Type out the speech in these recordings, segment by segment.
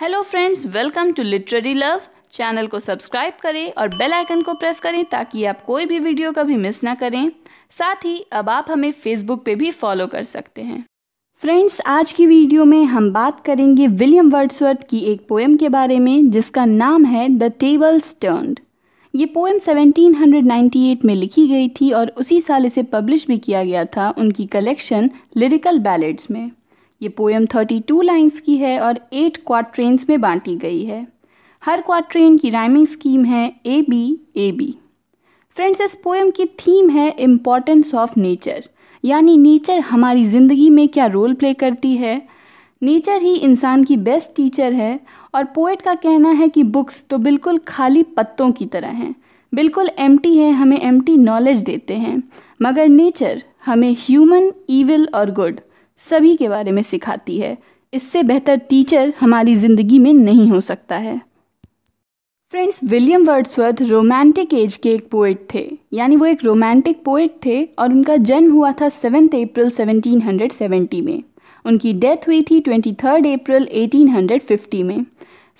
hello friends welcome to literary love channel को subscribe करें और बेल आइकन को प्रेस करें ताकि आप कोई भी वीडियो कभी मिस ना करें साथ ही अब आप हमें फेसबुक पे भी फॉलो कर सकते हैं फ्रेंड्स आज की वीडियो में हम बात करेंगे विलियम वर्ड्सवर्थ की एक पोएम के बारे में जिसका नाम है द टेबल्स टर्नड ये पोएम 1798 में लिखी गई थी और उसी साल इसे पब्लिश भी किया गया था उनकी कलेक्शन लिरिकल बैलेट्स में ये पोएम 32 लाइंस की है और एट क्वाट्रेन्स में बांटी गई है हर क्वाट्रेन की राइमिंग स्कीम है A B A B friends इस पोएम की थीम है इम्पॉर्टेंस ऑफ नेचर यानी नेचर हमारी ज़िंदगी में क्या रोल प्ले करती है नेचर ही इंसान की बेस्ट टीचर है और पोइट का कहना है कि बुक्स तो बिल्कुल खाली पत्तों की तरह हैं बिल्कुल टी है हमें टी नॉलेज देते हैं मगर नेचर हमें ह्यूमन ईविल और गुड सभी के बारे में सिखाती है इससे बेहतर टीचर हमारी ज़िंदगी में नहीं हो सकता है friends William Wordsworth romantic age के एक पोइट थे यानी वो एक रोमांटिक पोइट थे और उनका जन्म हुआ था सेवन्थ अप्रैल 1770 में उनकी डेथ हुई थी ट्वेंटी थर्ड अप्रैल 1850 में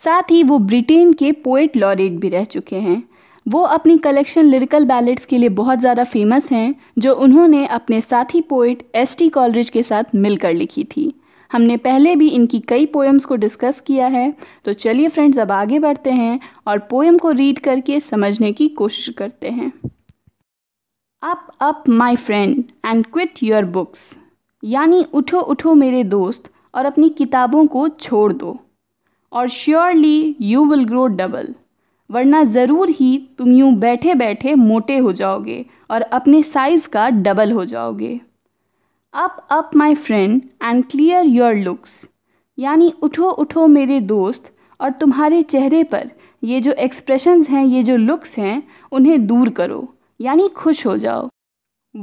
साथ ही वो ब्रिटेन के पोइट लॉरेट भी रह चुके हैं वो अपनी कलेक्शन लिरिकल बैलेट्स के लिए बहुत ज़्यादा फेमस हैं जो उन्होंने अपने साथी पोइट एस टी कॉलरिज के साथ मिलकर लिखी थी हमने पहले भी इनकी कई पोएम्स को डिस्कस किया है तो चलिए फ्रेंड्स अब आगे बढ़ते हैं और पोएम को रीड करके समझने की कोशिश करते हैं up up my friend and quit your books यानी उठो उठो मेरे दोस्त और अपनी किताबों को छोड़ दो और surely you will grow double वरना ज़रूर ही तुम यूँ बैठे बैठे मोटे हो जाओगे और अपने साइज़ का डबल हो जाओगे up up my friend and clear your looks यानी उठो उठो मेरे दोस्त और तुम्हारे चेहरे पर ये जो एक्सप्रेशंस हैं ये जो लुक्स हैं उन्हें दूर करो यानी खुश हो जाओ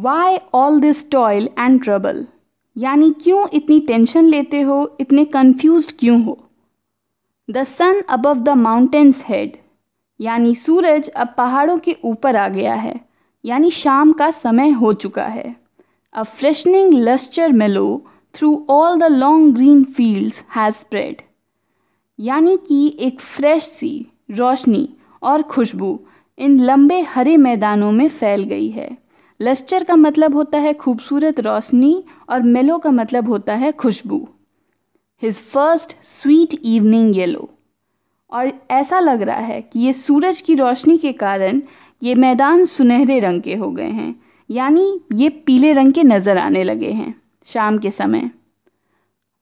why all this toil and trouble यानी क्यों इतनी टेंशन लेते हो इतने कन्फ्यूज क्यों हो the sun above the mountains head यानी सूरज अब पहाड़ों के ऊपर आ गया है यानी शाम का समय हो चुका है a freshening lustre mellow through all the long green fields has spread यानी कि एक फ्रेश सी रोशनी और खुशबू इन लंबे हरे मैदानों में फैल गई है लस्चर का मतलब होता है खूबसूरत रोशनी और मेलो का मतलब होता है खुशबू his first sweet evening yellow और ऐसा लग रहा है कि ये सूरज की रोशनी के कारण ये मैदान सुनहरे रंग के हो गए हैं यानी ये पीले रंग के नज़र आने लगे हैं शाम के समय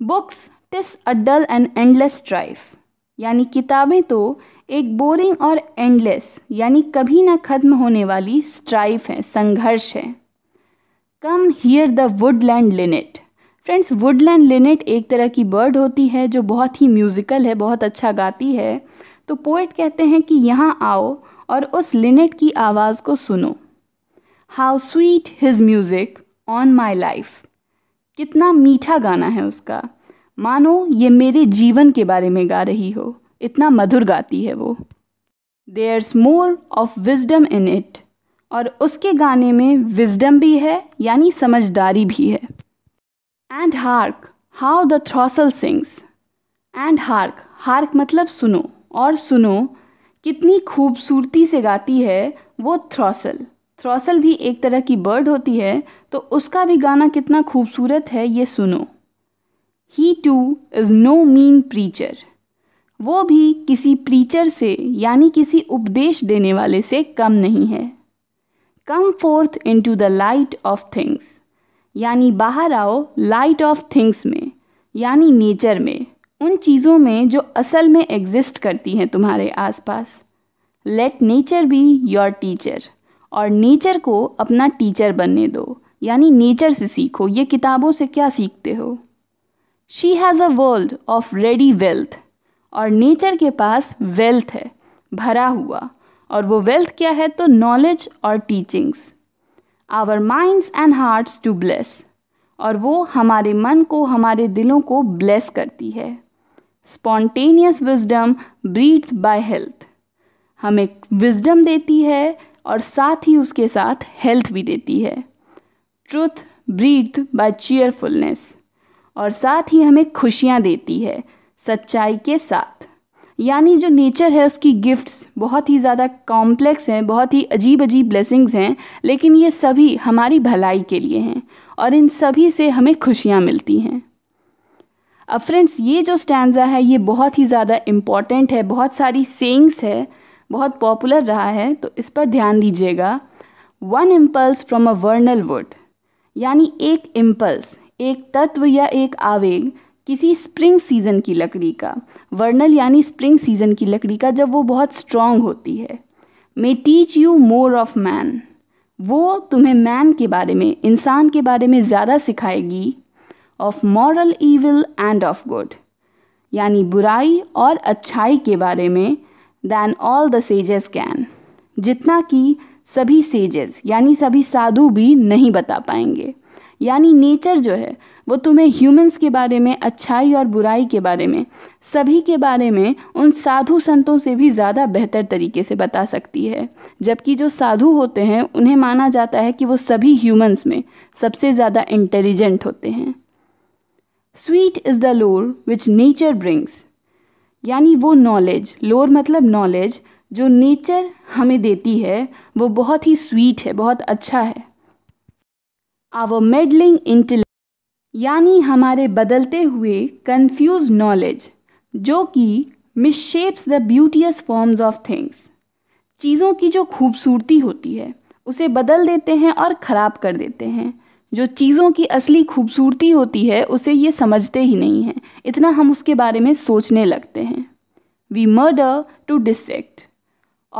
books TISS a dull and endless drive यानी किताबें तो एक बोरिंग और एंडलेस यानी कभी ना ख़त्म होने वाली स्ट्राइफ है संघर्ष है come hear the woodland linnet friends woodland linnet एक तरह की बर्ड होती है जो बहुत ही म्यूज़िकल है बहुत अच्छा गाती है तो पोइट कहते हैं कि यहाँ आओ और उस लिनेट की आवाज़ को सुनो how sweet his music on my life कितना मीठा गाना है उसका मानो ये मेरे जीवन के बारे में गा रही हो इतना मधुर गाती है वो there's more of wisdom in it और उसके गाने में विजडम भी है यानी समझदारी भी है and hark how the throstle sings and hark hark मतलब सुनो और सुनो कितनी खूबसूरती से गाती है वो थ्रॉसल थ्रॉसल भी एक तरह की बर्ड होती है तो उसका भी गाना कितना खूबसूरत है ये सुनो he too is no mean preacher वो भी किसी प्रीचर से यानी किसी उपदेश देने वाले से कम नहीं है come forth into the light of things यानी बाहर आओ लाइट ऑफ थिंग्स में यानी नेचर में उन चीज़ों में जो असल में एग्जिस्ट करती हैं तुम्हारे आसपास let nature be your teacher और नेचर को अपना टीचर बनने दो यानी नेचर से सीखो ये किताबों से क्या सीखते हो she has a world of ready wealth और नेचर के पास वेल्थ है भरा हुआ और वो वेल्थ क्या है तो नॉलेज और teachings our minds and hearts to bless और वो हमारे मन को हमारे दिलों को ब्लेस करती है spontaneous wisdom breathe by health हमें विजडम देती है और साथ ही उसके साथ हेल्थ भी देती है ट्रुथ ब्रीथ बाय चीयरफुलनेस और साथ ही हमें खुशियाँ देती है सच्चाई के साथ यानी जो नेचर है उसकी गिफ्ट्स बहुत ही ज़्यादा कॉम्प्लेक्स हैं बहुत ही अजीब अजीब ब्लेसिंग्स हैं लेकिन ये सभी हमारी भलाई के लिए हैं और इन सभी से हमें खुशियाँ मिलती हैं अब फ्रेंड्स ये जो स्टैंडा है ये बहुत ही ज़्यादा इम्पॉर्टेंट है बहुत सारी सेंग्स है बहुत पॉपुलर रहा है तो इस पर ध्यान दीजिएगा one impulse from a vernal wood यानी एक इम्पल्स एक तत्व या एक आवेग किसी स्प्रिंग सीज़न की लकड़ी का वर्नल यानी स्प्रिंग सीज़न की लकड़ी का जब वो बहुत स्ट्रांग होती है may teach you more of man वो तुम्हें मैन के बारे में इंसान के बारे में ज़्यादा सिखाएगी of moral evil and of good यानी बुराई और अच्छाई के बारे में than all the sages can जितना कि सभी सेजेस यानी सभी साधु भी नहीं बता पाएंगे यानी नेचर जो है वो तुम्हें ह्यूमंस के बारे में अच्छाई और बुराई के बारे में सभी के बारे में उन साधु संतों से भी ज़्यादा बेहतर तरीके से बता सकती है जबकि जो साधु होते हैं उन्हें माना जाता है कि वो सभी ह्यूमंस में सबसे ज़्यादा इंटेलिजेंट होते हैं स्वीट इज़ द लोर विच नेचर ब्रिंग्स यानी वो नॉलेज लोर मतलब नॉलेज जो नेचर हमें देती है वो बहुत ही स्वीट है बहुत अच्छा है आवर मेडलिंग इंटेलेक्ट यानी हमारे बदलते हुए कन्फ्यूज नॉलेज जो कि misshapes the beauteous forms of things चीज़ों की जो खूबसूरती होती है उसे बदल देते हैं और ख़राब कर देते हैं जो चीज़ों की असली खूबसूरती होती है उसे ये समझते ही नहीं हैं इतना हम उसके बारे में सोचने लगते हैं वी मर्डर टू डिसेक्ट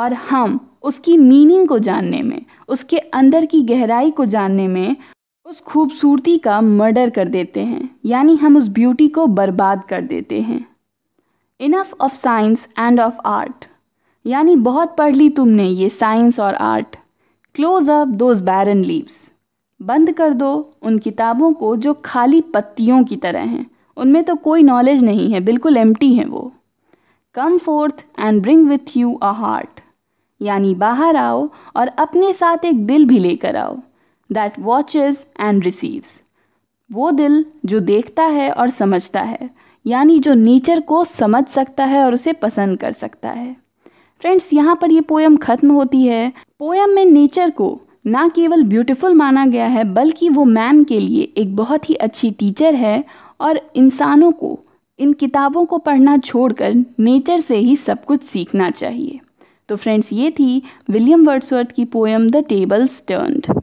और हम उसकी मीनिंग को जानने में उसके अंदर की गहराई को जानने में उस खूबसूरती का मर्डर कर देते हैं यानी हम उस ब्यूटी को बर्बाद कर देते हैं enough of science and of art यानी बहुत पढ़ ली तुमने ये साइंस और art close up those barren leaves बंद कर दो उन किताबों को जो खाली पत्तियों की तरह हैं उनमें तो कोई नॉलेज नहीं है बिल्कुल एम्प्टी हैं वो come forth and bring with you a heart यानी बाहर आओ और अपने साथ एक दिल भी लेकर आओ दैट watches एंड रिसीव्स वो दिल जो देखता है और समझता है यानी जो नेचर को समझ सकता है और उसे पसंद कर सकता है फ्रेंड्स यहाँ पर ये पोएम ख़त्म होती है पोएम में नेचर को ना केवल ब्यूटीफुल माना गया है बल्कि वो मैन के लिए एक बहुत ही अच्छी टीचर है और इंसानों को इन किताबों को पढ़ना छोड़कर नेचर से ही सब कुछ सीखना चाहिए तो फ्रेंड्स ये थी विलियम वर्ड्सवर्थ की पोएम द टेबल्स टर्नड